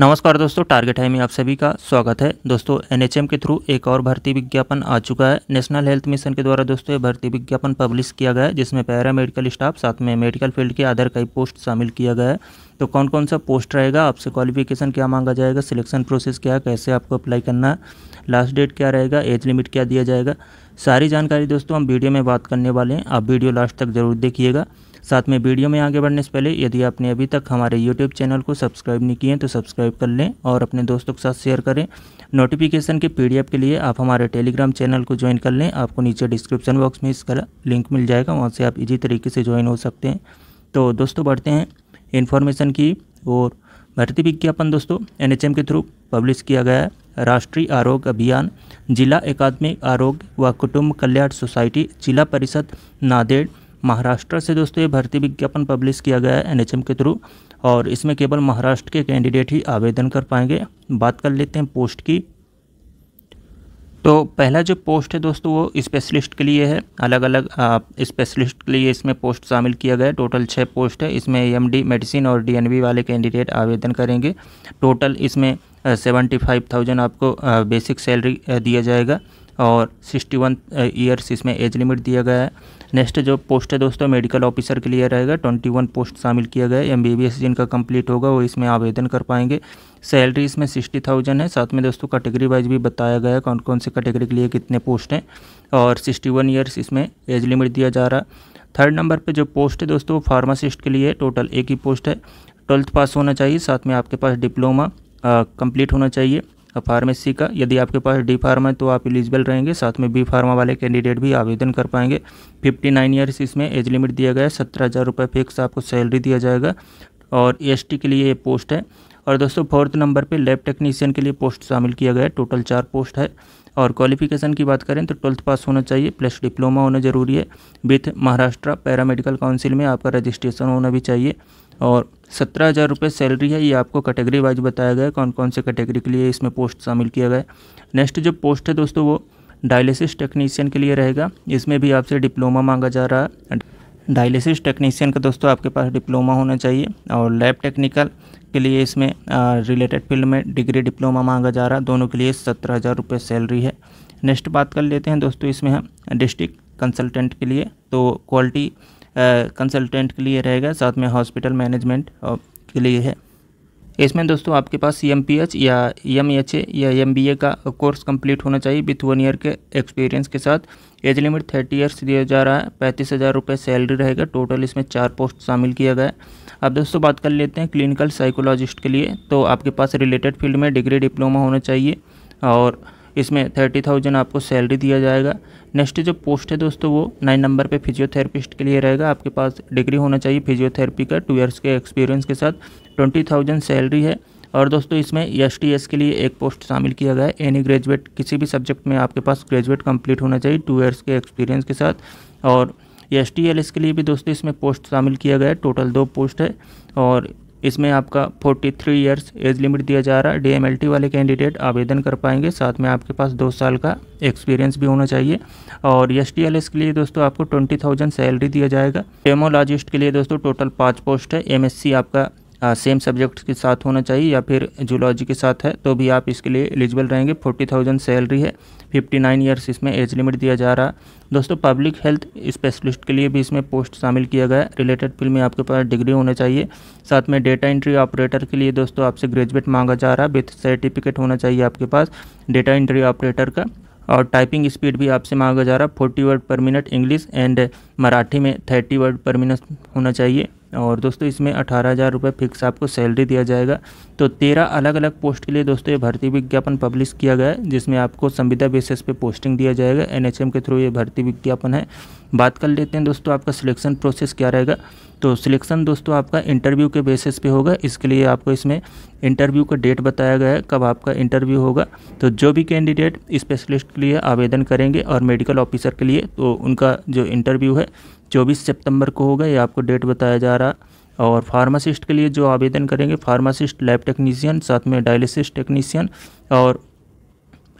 नमस्कार दोस्तों टारगेट है में आप सभी का स्वागत है दोस्तों एनएचएम के थ्रू एक और भर्ती विज्ञापन आ चुका है नेशनल हेल्थ मिशन के द्वारा दोस्तों ये भर्ती विज्ञापन पब्लिश किया गया है जिसमें पैरा मेडिकल स्टाफ साथ में मेडिकल फील्ड के अदर कई पोस्ट शामिल किया गया है तो कौन कौन सा पोस्ट रहेगा आपसे क्वालिफिकेशन क्या मांगा जाएगा सिलेक्शन प्रोसेस क्या है कैसे आपको अप्लाई करना है लास्ट डेट क्या रहेगा एज लिमिट क्या दिया जाएगा सारी जानकारी दोस्तों हम वीडियो में बात करने वाले हैं आप वीडियो लास्ट तक जरूर देखिएगा साथ में वीडियो में आगे बढ़ने से पहले यदि आपने अभी तक हमारे यूट्यूब चैनल को सब्सक्राइब नहीं किए तो सब्सक्राइब कर लें और अपने दोस्तों के साथ शेयर करें नोटिफिकेशन के पी के लिए आप हमारे टेलीग्राम चैनल को ज्वाइन कर लें आपको नीचे डिस्क्रिप्शन बॉक्स में इसका लिंक मिल जाएगा वहाँ से आप इजी तरीके से ज्वाइन हो सकते हैं तो दोस्तों बढ़ते हैं इन्फॉर्मेशन की और भर्ती विज्ञापन दोस्तों एनएचएम के थ्रू पब्लिश किया गया है राष्ट्रीय आरोग्य अभियान जिला एकादमिक आरोग्य व कुटुंब कल्याण सोसाइटी जिला परिषद नादेड़ महाराष्ट्र से दोस्तों ये भर्ती विज्ञापन पब्लिश किया गया है एन के थ्रू और इसमें केवल महाराष्ट्र के कैंडिडेट ही आवेदन कर पाएंगे बात कर लेते हैं पोस्ट की तो पहला जो पोस्ट है दोस्तों वो स्पेशलिस्ट के लिए है अलग अलग स्पेशलिस्ट के लिए इसमें पोस्ट शामिल किया गया है टोटल छः पोस्ट है इसमें एमडी मेडिसिन और डीएनबी वाले कैंडिडेट आवेदन करेंगे टोटल इसमें सेवेंटी फाइव थाउजेंड आपको बेसिक सैलरी दिया जाएगा और 61 ईयर्स इसमें एज लिमिट दिया गया है नेक्स्ट जो पोस्ट है दोस्तों मेडिकल ऑफिसर के लिए रहेगा 21 पोस्ट शामिल किया गया है एस जिनका कंप्लीट होगा वो इसमें आवेदन कर पाएंगे सैलरी इसमें सिक्सटी थाउजेंड है साथ में दोस्तों कैटेगरी वाइज भी बताया गया कौन कौन से कैटेगरी के लिए कितने पोस्ट हैं और सिक्सटी वन ईयर्स इसमें एज लिमिट दिया जा रहा है थर्ड नंबर पर जो पोस्ट है दोस्तों फार्मासिस्ट के लिए टोटल एक ही पोस्ट है ट्वेल्थ पास होना चाहिए साथ में आपके पास डिप्लोमा कंप्लीट होना चाहिए फार्मेसी का यदि आपके पास डी फार्म है तो आप एलिजिबल रहेंगे साथ में बी फार्मा वाले कैंडिडेट भी आवेदन कर पाएंगे फिफ्टी नाइन ईयर्स इसमें एज लिमिट दिया गया है सत्रह हज़ार रुपये फिक्स आपको सैलरी दिया जाएगा और एस e के लिए ये पोस्ट है और दोस्तों फोर्थ नंबर पे लैब टेक्नीशियन के लिए पोस्ट शामिल किया गया है टोटल चार पोस्ट है और क्वालिफिकेशन की बात करें तो ट्वेल्थ पास होना चाहिए प्लस डिप्लोमा होना जरूरी है विथ महाराष्ट्र पैरामेडिकल काउंसिल में आपका रजिस्ट्रेशन होना भी चाहिए और सत्रह हज़ार रुपये सैलरी है ये आपको कैटेगरी वाइज बताया गया कौन कौन से कैटेगरी के लिए इसमें पोस्ट शामिल किया गया नेक्स्ट जो पोस्ट है दोस्तों वो डायलिसिस टेक्नीशियन के लिए रहेगा इसमें भी आपसे डिप्लोमा मांगा जा रहा है डायलिसिस टेक्नीशियन का दोस्तों आपके पास डिप्लोमा होना चाहिए और लैब टेक्निकल के लिए इसमें रिलेटेड फील्ड में डिग्री डिप्लोमा मांगा जा रहा है दोनों के लिए सत्रह हज़ार रुपये सैलरी है नेक्स्ट बात कर लेते हैं दोस्तों इसमें हम डिस्ट्रिक्ट कंसल्टेंट के लिए तो क्वालिटी कंसल्टेंट के लिए रहेगा साथ में हॉस्पिटल मैनेजमेंट के लिए है इसमें दोस्तों आपके पास सी एम पी एच या एम एच ए या एम बी ए का कोर्स कंप्लीट होना चाहिए विथ वन ईयर के एक्सपीरियंस के साथ एज लिमिट थर्टी ईयर्स दिया जा रहा है पैंतीस हज़ार रुपये सैलरी रहेगा टोटल इसमें चार पोस्ट शामिल किया गया है अब दोस्तों बात कर लेते हैं क्लिनिकल साइकोलॉजिस्ट के लिए तो आपके पास रिलेटेड फील्ड में डिग्री डिप्लोमा होना चाहिए और इसमें थर्टी थाउजेंड आपको सैलरी दिया जाएगा नेक्स्ट जो पोस्ट है दोस्तों वो नाइन नंबर पे फिजियोथेरेपिस्ट के लिए रहेगा आपके पास डिग्री होना चाहिए फिजियोथेरेपी का टू ईयर्स के एक्सपीरियंस के साथ ट्वेंटी थाउजेंड सैलरी है और दोस्तों इसमें एस टी एस के लिए एक पोस्ट शामिल किया गया है एनी ग्रेजुएट किसी भी सब्जेक्ट में आपके पास ग्रेजुएट कम्प्लीट होना चाहिए टू ईयर्स के एक्सपीरियंस के साथ और एस टी एल एस के लिए भी दोस्तों इसमें पोस्ट शामिल किया गया है टोटल दो पोस्ट है और इसमें आपका 43 इयर्स एज लिमिट दिया जा रहा है डीएमएलटी वाले कैंडिडेट आवेदन कर पाएंगे साथ में आपके पास दो साल का एक्सपीरियंस भी होना चाहिए और एस टी के लिए दोस्तों आपको 20,000 सैलरी दिया जाएगा डेमोलॉजिस्ट के लिए दोस्तों टोटल पाँच पोस्ट है एमएससी आपका सेम सब्जेक्ट के साथ होना चाहिए या फिर जूलॉजी के साथ है तो भी आप इसके लिए एलिजिबल रहेंगे फोर्टी थाउजेंड सैलरी है फिफ्टी नाइन ईयर्स इसमें एज लिमिट दिया जा रहा दोस्तों पब्लिक हेल्थ स्पेशलिस्ट के लिए भी इसमें पोस्ट शामिल किया गया है रिलेटेड फील्ड में आपके पास डिग्री होना चाहिए साथ में डेटा एंट्री ऑपरेटर के लिए दोस्तों आपसे ग्रेजुएट मांगा जा रहा है विथ सर्टिफिकेट होना चाहिए आपके पास डेटा एंट्री ऑपरेटर का और टाइपिंग स्पीड भी आपसे मांगा जा रहा है forty word per minute English and Marathi में थर्टी वर्ड पर मिनट होना चाहिए और दोस्तों इसमें अठारह हज़ार रुपये फिक्स आपको सैलरी दिया जाएगा तो तेरह अलग अलग पोस्ट के लिए दोस्तों ये भर्ती विज्ञापन पब्लिश किया गया है जिसमें आपको संविदा बेसिस पे पोस्टिंग दिया जाएगा एनएचएम के थ्रू ये भर्ती विज्ञापन है बात कर लेते हैं दोस्तों आपका सिलेक्शन प्रोसेस क्या रहेगा तो सिलेक्शन दोस्तों आपका इंटरव्यू के बेसिस पे होगा इसके लिए आपको इसमें इंटरव्यू का डेट बताया गया है कब आपका इंटरव्यू होगा तो जो भी कैंडिडेट स्पेशलिस्ट के लिए आवेदन करेंगे और मेडिकल ऑफिसर के लिए तो उनका जो इंटरव्यू है चौबीस सितम्बर को होगा ये आपको डेट बताया जा रहा और फार्मासिस्ट के लिए जो आवेदन करेंगे फार्मासिस्ट लैब टेक्नीशियन साथ में डायलिसिस टेक्नीशियन और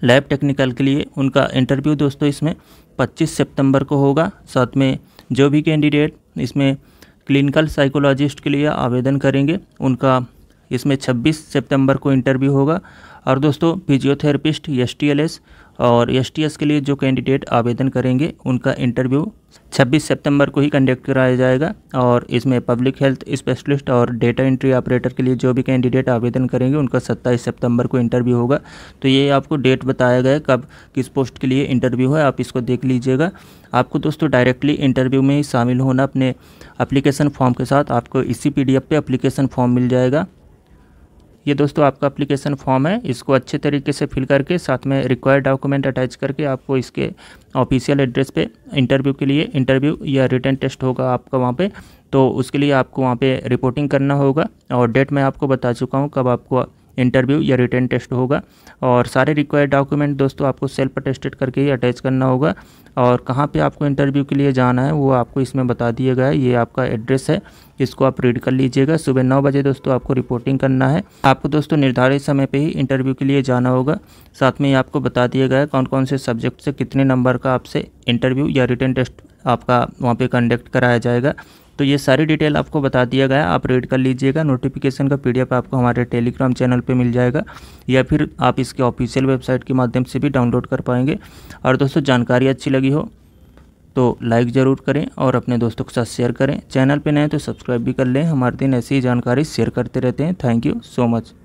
लैब टेक्निकल के लिए उनका इंटरव्यू दोस्तों इसमें 25 सितंबर को होगा साथ में जो भी कैंडिडेट इसमें क्लिनिकल साइकोलॉजिस्ट के लिए आवेदन करेंगे उनका इसमें 26 सितंबर को इंटरव्यू होगा और दोस्तों फिजियोथेरेपिस्ट एस और एस के लिए जो कैंडिडेट आवेदन करेंगे उनका इंटरव्यू 26 सितंबर को ही कंडक्ट कराया जाएगा और इसमें पब्लिक हेल्थ स्पेशलिस्ट और डेटा एंट्री ऑपरेटर के लिए जो भी कैंडिडेट आवेदन करेंगे उनका 27 सितंबर को इंटरव्यू होगा तो ये आपको डेट बताया गया कब किस पोस्ट के लिए इंटरव्यू है आप इसको देख लीजिएगा आपको दोस्तों डायरेक्टली इंटरव्यू में ही शामिल होना अपने अप्लीकेशन फॉर्म के साथ आपको इसी पी पे अप्लीकेशन फॉर्म मिल जाएगा ये दोस्तों आपका अप्लीकेशन फॉर्म है इसको अच्छे तरीके से फिल करके साथ में रिक्वायर्ड डॉक्यूमेंट अटैच करके आपको इसके ऑफिशियल एड्रेस पे इंटरव्यू के लिए इंटरव्यू या रिटर्न टेस्ट होगा आपका वहाँ पे तो उसके लिए आपको वहाँ पे रिपोर्टिंग करना होगा और डेट मैं आपको बता चुका हूँ कब आपको इंटरव्यू या रिटर्न टेस्ट होगा और सारे रिक्वायर्ड डॉक्यूमेंट दोस्तों आपको सेल्फ अटेस्टेड करके ही अटैच करना होगा और कहाँ पे आपको इंटरव्यू के लिए जाना है वो आपको इसमें बता दिया गया है ये आपका एड्रेस है इसको आप रीड कर लीजिएगा सुबह नौ बजे दोस्तों आपको रिपोर्टिंग करना है आपको दोस्तों निर्धारित समय पे ही इंटरव्यू के लिए जाना होगा साथ में ही आपको बता दिया गया है कौन कौन से सब्जेक्ट से कितने नंबर का आपसे इंटरव्यू या रिटर्न टेस्ट आपका वहाँ पे कंडक्ट कराया जाएगा तो ये सारी डिटेल आपको बता दिया गया आप रीड कर लीजिएगा नोटिफिकेशन का पीडीएफ आपको हमारे टेलीग्राम चैनल पे मिल जाएगा या फिर आप इसके ऑफिशियल वेबसाइट के माध्यम से भी डाउनलोड कर पाएंगे और दोस्तों जानकारी अच्छी लगी हो तो लाइक ज़रूर करें और अपने दोस्तों के साथ शेयर करें चैनल पर नए तो सब्सक्राइब भी कर लें हमारे दिन ऐसी ही जानकारी शेयर करते रहते हैं थैंक यू सो मच